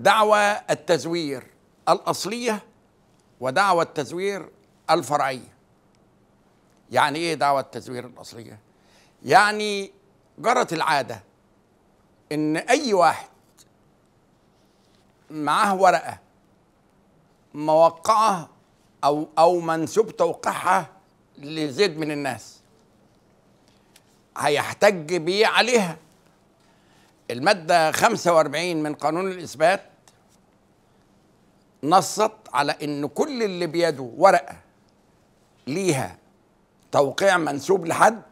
دعوى التزوير الأصلية ودعوى التزوير الفرعية يعني إيه دعوى التزوير الأصلية؟ يعني جرت العادة إن أي واحد معاه ورقة موقعة أو أو منسوب توقيعها لزيد من الناس هيحتج بيه عليها المادة 45 من قانون الإثبات نصت على ان كل اللي بيده ورقه ليها توقيع منسوب لحد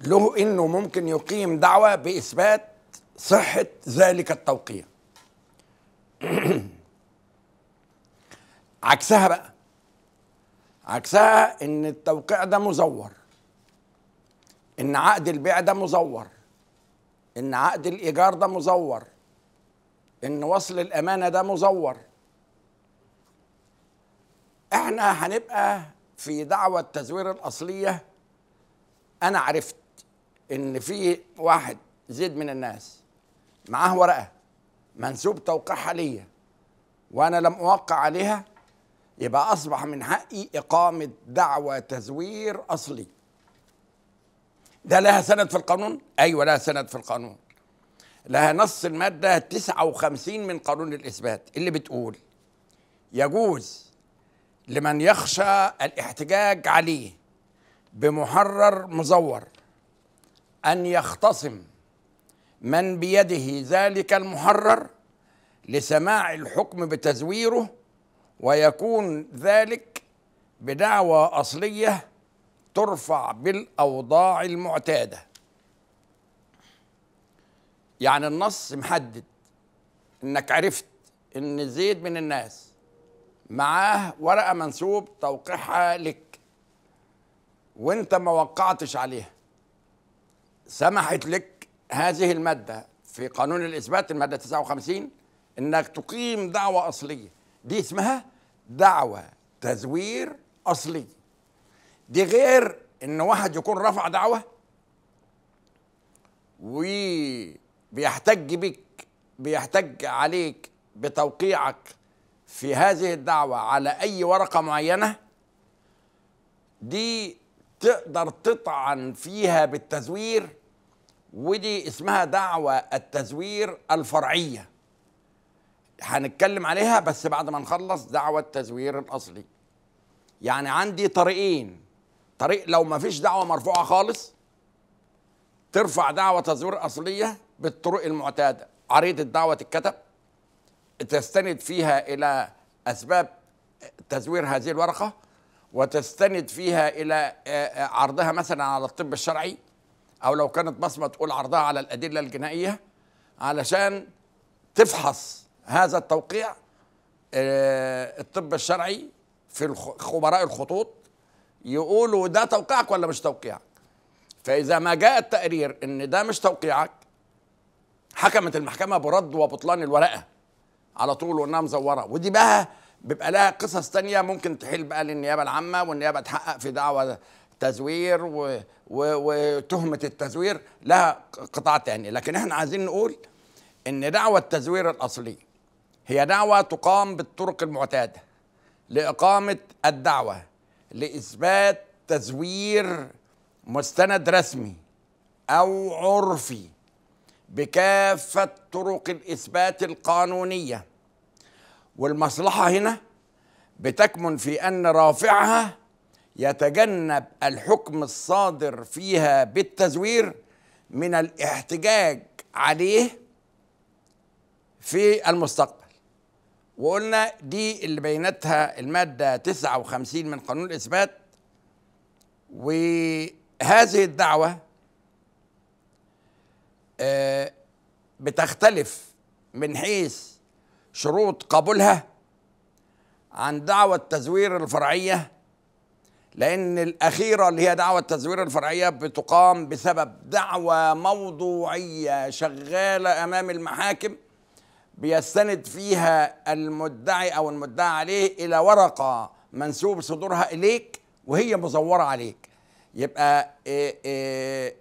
له انه ممكن يقيم دعوه باثبات صحه ذلك التوقيع عكسها بقى عكسها ان التوقيع ده مزور ان عقد البيع ده مزور ان عقد الايجار ده مزور ان وصل الامانه ده مزور احنا هنبقى في دعوة التزوير الأصلية أنا عرفت إن في واحد زيد من الناس معاه ورقة منسوب توقيعها ليا وأنا لم أوقع عليها يبقى أصبح من حقي إقامة دعوة تزوير أصلي ده لها سند في القانون؟ أيوة لها سند في القانون لها نص المادة 59 من قانون الإثبات اللي بتقول يجوز لمن يخشى الاحتجاج عليه بمحرر مزور أن يختصم من بيده ذلك المحرر لسماع الحكم بتزويره ويكون ذلك بدعوى أصلية ترفع بالأوضاع المعتادة يعني النص محدد انك عرفت ان زيد من الناس معاه ورقه منسوب توقيعها لك وانت ما وقعتش عليها سمحت لك هذه الماده في قانون الاثبات الماده 59 انك تقيم دعوه اصليه دي اسمها دعوه تزوير اصلي دي غير ان واحد يكون رفع دعوه وبيحتج بك بيحتج عليك بتوقيعك في هذه الدعوة على أي ورقة معينة دي تقدر تطعن فيها بالتزوير ودي اسمها دعوة التزوير الفرعية هنتكلم عليها بس بعد ما نخلص دعوة التزوير الأصلي يعني عندي طريقين طريق لو ما فيش دعوة مرفوعة خالص ترفع دعوة تزوير أصلية بالطرق المعتادة عريضة الدعوة تتكتب تستند فيها إلى أسباب تزوير هذه الورقة وتستند فيها إلى آه، آه، عرضها مثلا على الطب الشرعي أو لو كانت بصمة تقول عرضها على الأدلة الجنائية علشان تفحص هذا التوقيع آه، الطب الشرعي في خبراء الخطوط يقولوا ده توقيعك ولا مش توقيعك فإذا ما جاء التقرير إن ده مش توقيعك حكمت المحكمة برد وبطلان الورقة على طول وانها مزوره ودي بقى بيبقى لها قصص تانية ممكن تحيل بقى للنيابه العامه والنيابه تحقق في دعوه تزوير و... و... وتهمه التزوير لها قطاع تاني لكن احنا عايزين نقول ان دعوه التزوير الاصلي هي دعوه تقام بالطرق المعتاده لاقامه الدعوه لاثبات تزوير مستند رسمي او عرفي بكافه طرق الاثبات القانونيه والمصلحة هنا بتكمن في أن رافعها يتجنب الحكم الصادر فيها بالتزوير من الاحتجاج عليه في المستقبل وقلنا دي اللي بينتها المادة 59 من قانون الإثبات وهذه الدعوة آه، بتختلف من حيث شروط قبولها عن دعوة التزوير الفرعية لأن الأخيرة اللي هي دعوة التزوير الفرعية بتقام بسبب دعوة موضوعية شغالة أمام المحاكم بيستند فيها المدعي أو المدعى عليه إلى ورقة منسوب صدورها إليك وهي مزورة عليك يبقى إيه إيه,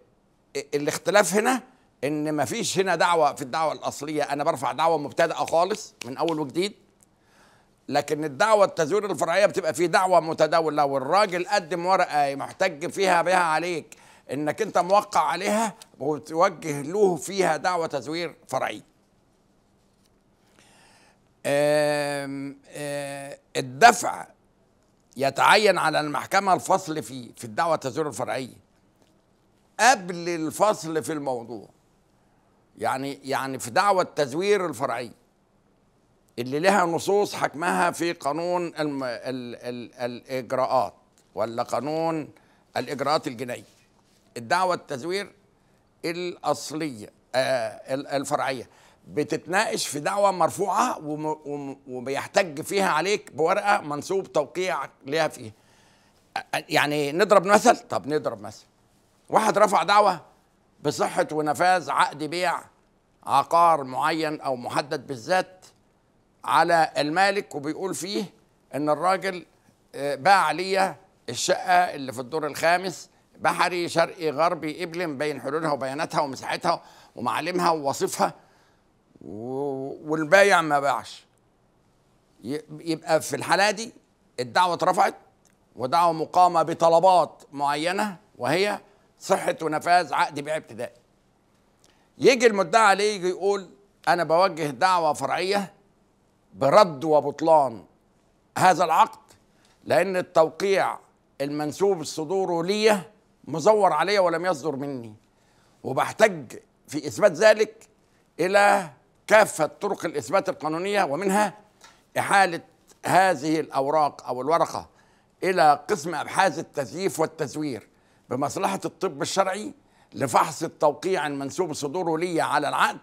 إيه، الاختلاف هنا ان مفيش هنا دعوه في الدعوه الاصليه انا برفع دعوه مبتدأه خالص من اول وجديد لكن الدعوه التزوير الفرعيه بتبقى في دعوه متداوله والراجل قدم ورقه محتج فيها بها عليك انك انت موقع عليها وتوجه له فيها دعوه تزوير فرعي الدفع يتعين على المحكمه الفصل فيه في الدعوه التزوير الفرعيه قبل الفصل في الموضوع يعني يعني في دعوة التزوير الفرعي اللي لها نصوص حكمها في قانون الـ الـ الـ الإجراءات ولا قانون الإجراءات الجنائية الدعوة التزوير الأصلية آه الفرعية بتتناقش في دعوة مرفوعة وبيحتج فيها عليك بورقة منسوب توقيع لها فيها يعني نضرب مثل طب نضرب مثل واحد رفع دعوة بصحة ونفاذ عقد بيع عقار معين أو محدد بالذات على المالك وبيقول فيه إن الراجل آه، باع لي الشقة اللي في الدور الخامس بحري شرقي غربي إبلم بين حلولها وبياناتها ومساحتها ومعالمها ووصفها والبايع ما باعش يبقى في الحالة دي الدعوة اترفعت ودعوة مقامة بطلبات معينة وهي صحه ونفاذ عقد بيع ابتدائي يجي المدعي عليه يجي يقول انا بوجه دعوه فرعيه برد وبطلان هذا العقد لان التوقيع المنسوب صدوره لي مزور علي ولم يصدر مني وبحتج في اثبات ذلك الى كافه طرق الاثبات القانونيه ومنها احاله هذه الاوراق او الورقه الى قسم ابحاث التزييف والتزوير بمصلحة الطب الشرعي لفحص التوقيع المنسوب صدوره لي على العقد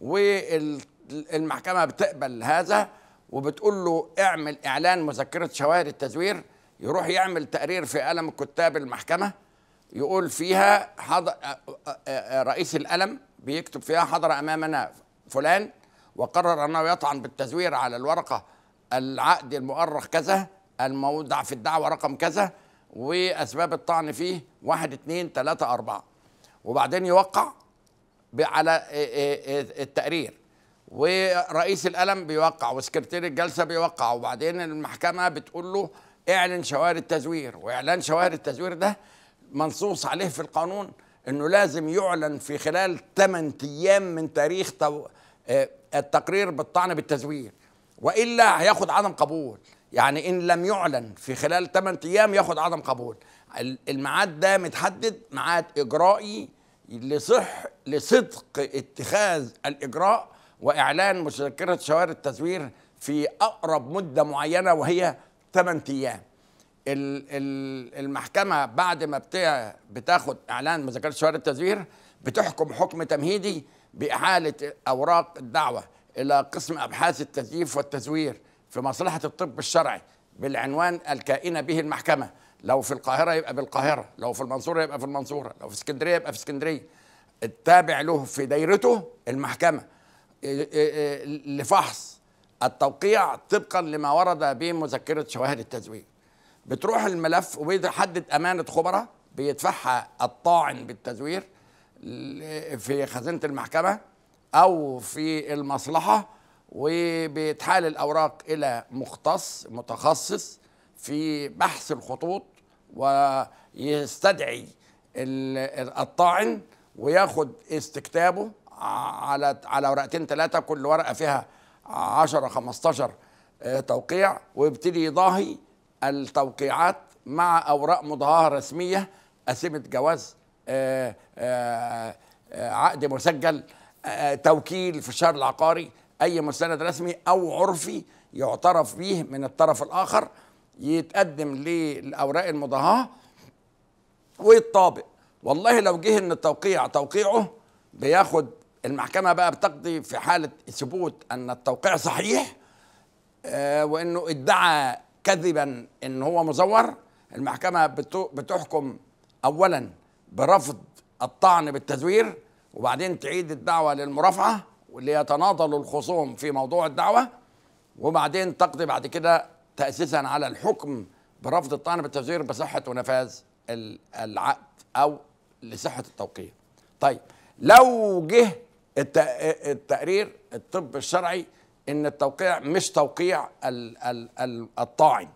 والمحكمة بتقبل هذا وبتقول له اعمل إعلان مذكرة شواهد التزوير يروح يعمل تقرير في قلم كتاب المحكمة يقول فيها حضر رئيس القلم بيكتب فيها حضر أمامنا فلان وقرر أنه يطعن بالتزوير على الورقة العقد المؤرخ كذا الموضع في الدعوة رقم كذا واسباب الطعن فيه واحد اثنين ثلاثة أربعة وبعدين يوقع على التقرير ورئيس القلم بيوقع وسكرتير الجلسة بيوقع وبعدين المحكمة بتقول له اعلن شوائر التزوير واعلان شوائر التزوير ده منصوص عليه في القانون انه لازم يعلن في خلال 8 ايام من تاريخ آه، التقرير بالطعن بالتزوير والا هياخد عدم قبول يعني ان لم يعلن في خلال 8 ايام ياخد عدم قبول الميعاد ده متحدد ميعاد اجرائي لصح لصدق اتخاذ الاجراء واعلان مذكره شوارع التزوير في اقرب مده معينه وهي 8 ايام المحكمه بعد ما بتاخد اعلان مذكره شوارع التزوير بتحكم حكم تمهيدي باحاله اوراق الدعوه الى قسم ابحاث التزييف والتزوير في مصلحة الطب الشرعي بالعنوان الكائنة به المحكمة لو في القاهرة يبقى بالقاهرة لو في المنصورة يبقى في المنصورة لو في اسكندرية يبقى في اسكندرية التابع له في دايرته المحكمة لفحص التوقيع طبقا لما ورد به مذكرة شواهد التزويد بتروح الملف وبيحدد أمانة خبراء بيدفعها الطاعن بالتزوير في خزينة المحكمة أو في المصلحة وبيتحال الأوراق إلى مختص متخصص في بحث الخطوط ويستدعي الطاعن وياخد استكتابه على على ورقتين ثلاثه كل ورقه فيها 10 15 آه، توقيع ويبتدي يضاهي التوقيعات مع اوراق مضاهاه رسميه أسمة جواز آه، آه، عقد مسجل توكيل في الشهر العقاري اي مستند رسمي او عرفي يعترف به من الطرف الاخر يتقدم للاوراق المضاهاه ويتطابق والله لو جه ان التوقيع توقيعه بياخد المحكمه بقى بتقضي في حاله ثبوت ان التوقيع صحيح آه، وانه ادعى كذبا ان هو مزور المحكمه بتحكم اولا برفض الطعن بالتزوير وبعدين تعيد الدعوه للمرافعه ليتناضلوا الخصوم في موضوع الدعوة وبعدين تقضي بعد كده تأسيسا على الحكم برفض الطعن بالتزوير بصحة ونفاذ العقد أو لصحة التوقيع طيب لو جه التقرير الطب الشرعي ان التوقيع مش توقيع الطاعن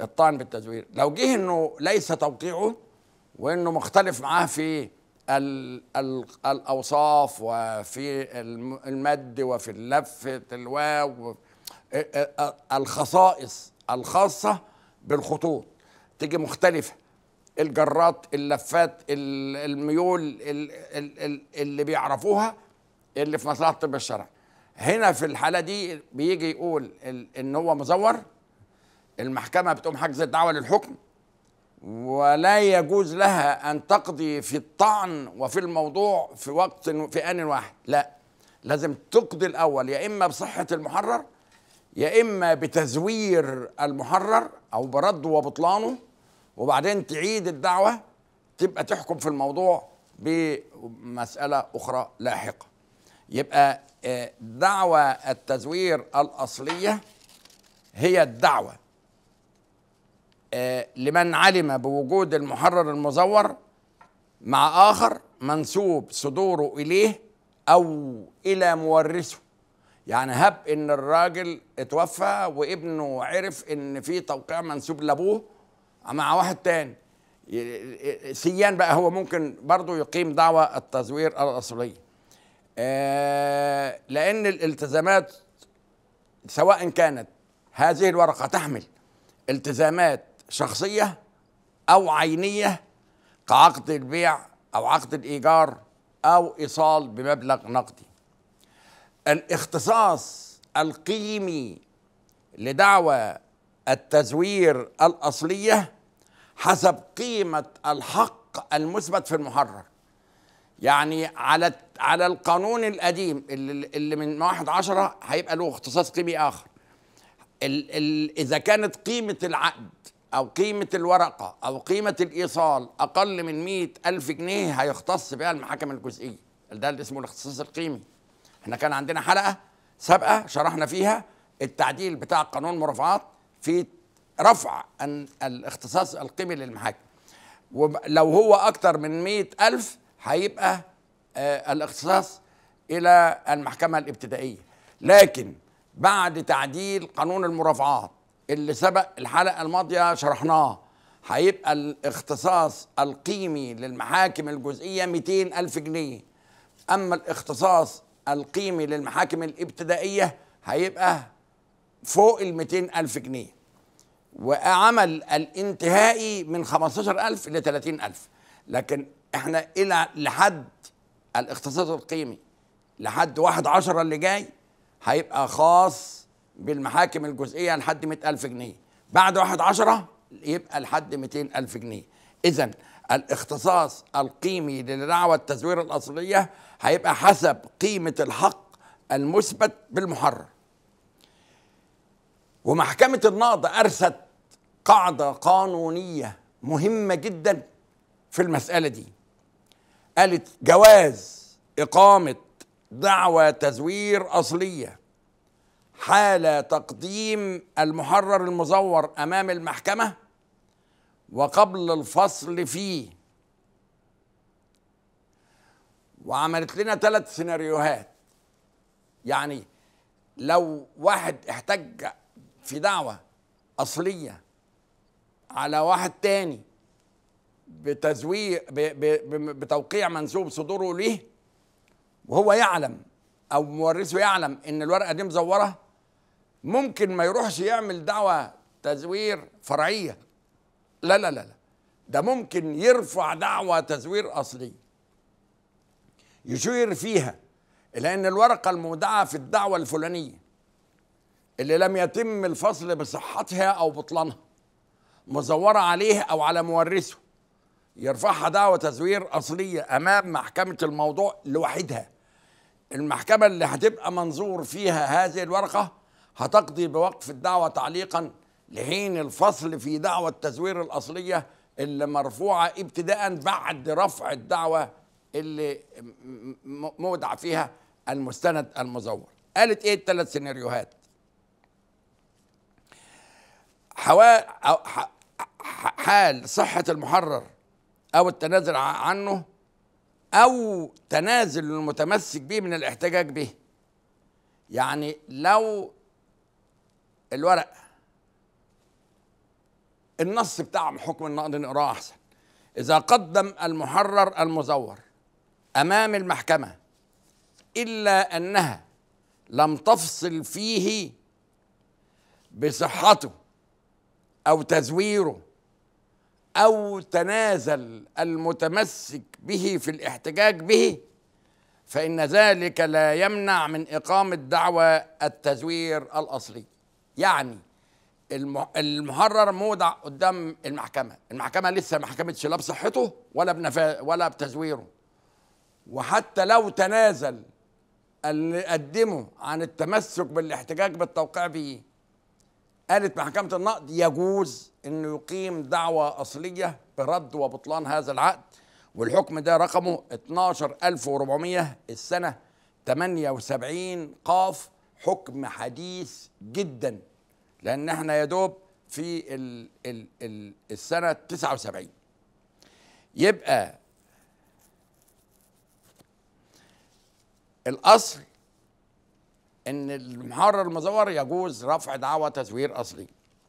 الطعن بالتزوير لو جه انه ليس توقيعه وانه مختلف معاه في الأوصاف وفي المد وفي اللفة الواو الخصائص الخاصة بالخطوط تيجي مختلفة الجرات اللفات الميول اللي بيعرفوها اللي في مصلحة الطب الشرعي هنا في الحالة دي بيجي يقول إن هو مزور المحكمة بتقوم حجز الدعوة للحكم ولا يجوز لها أن تقضي في الطعن وفي الموضوع في وقت في آن واحد لا لازم تقضي الأول يا إما بصحة المحرر يا إما بتزوير المحرر أو برده وبطلانه وبعدين تعيد الدعوة تبقى تحكم في الموضوع بمسألة أخرى لاحقة يبقى آه، دعوة التزوير الأصلية هي الدعوة آه، لمن علم بوجود المحرر المزور مع آخر منسوب صدوره إليه أو إلى مورثه يعني هب إن الراجل اتوفى وابنه عرف إن في توقيع منسوب لأبوه مع واحد تاني سيان بقى هو ممكن برضه يقيم دعوى التزوير الأصلية آه، لأن الالتزامات سواء كانت هذه الورقة تحمل التزامات شخصية أو عينية كعقد البيع أو عقد الإيجار أو إيصال بمبلغ نقدي الاختصاص القيمي لدعوى التزوير الأصلية حسب قيمة الحق المثبت في المحرر يعني على على القانون القديم اللي, اللي من واحد عشرة هيبقى له اختصاص قيمي آخر ال ال إذا كانت قيمة العقد أو قيمة الورقة أو قيمة الإيصال أقل من مئة ألف جنيه هيختص بها المحاكم الجزئية ده اللي اسمه الاختصاص القيمي احنا كان عندنا حلقة سابقة شرحنا فيها التعديل بتاع قانون المرافعات في رفع الاختصاص القيمي للمحاكم ولو هو أكتر من مئة ألف هيبقى آه الاختصاص إلى المحكمة الابتدائية لكن بعد تعديل قانون المرافعات اللي سبق الحلقه الماضيه شرحناه هيبقى الاختصاص القيمي للمحاكم الجزئيه 200 الف جنيه اما الاختصاص القيمي للمحاكم الابتدائيه هيبقى فوق ال 200 الف جنيه وعمل الانتهائي من 15000 ل 30000 لكن احنا الى لحد الاختصاص القيمي لحد واحد عشرة اللي جاي هيبقى خاص بالمحاكم الجزئيه لحد 100000 جنيه بعد 1 10 يبقى لحد 200000 جنيه اذا الاختصاص القيمي للدعوة التزوير الاصليه هيبقى حسب قيمه الحق المثبت بالمحرر ومحكمه النقض ارست قاعده قانونيه مهمه جدا في المساله دي قالت جواز اقامه دعوى تزوير اصليه حال تقديم المحرر المزور امام المحكمه وقبل الفصل فيه وعملت لنا ثلاث سيناريوهات يعني لو واحد احتج في دعوه اصليه على واحد تاني بتزوير بتوقيع منسوب صدوره ليه وهو يعلم او مورثه يعلم ان الورقه دي مزوره ممكن ما يروحش يعمل دعوة تزوير فرعية لا لا لا ده ممكن يرفع دعوة تزوير أصلية يشير فيها إلى أن الورقة المودعة في الدعوة الفلانية اللي لم يتم الفصل بصحتها أو بطلانها مزورة عليه أو على مورثه يرفعها دعوة تزوير أصلية أمام محكمة الموضوع لوحدها المحكمة اللي هتبقى منظور فيها هذه الورقة هتقضي بوقف الدعوة تعليقا لحين الفصل في دعوة التزوير الأصلية اللي مرفوعة ابتداء بعد رفع الدعوة اللي مودع فيها المستند المزور قالت ايه الثلاث سيناريوهات حوا... حال صحة المحرر أو التنازل عنه أو تنازل المتمسك به من الاحتجاج به يعني لو الورق النص بتاع حكم النقد نقراه احسن اذا قدم المحرر المزور امام المحكمه الا انها لم تفصل فيه بصحته او تزويره او تنازل المتمسك به في الاحتجاج به فان ذلك لا يمنع من اقامه دعوى التزوير الاصلي يعني المحرر مودع قدام المحكمه المحكمه لسه ما حكمتش لا بصحته ولا بنفا ولا بتزويره وحتى لو تنازل اللي قدمه عن التمسك بالاحتجاج بالتوقيع به قالت محكمة النقد يجوز انه يقيم دعوة اصلية برد وبطلان هذا العقد والحكم ده رقمه 12400 السنة 78 قاف حكم حديث جدا لان احنا يا دوب في الـ الـ الـ السنه 79 يبقى الاصل ان المحرر المزور يجوز رفع دعوى تزوير اصلي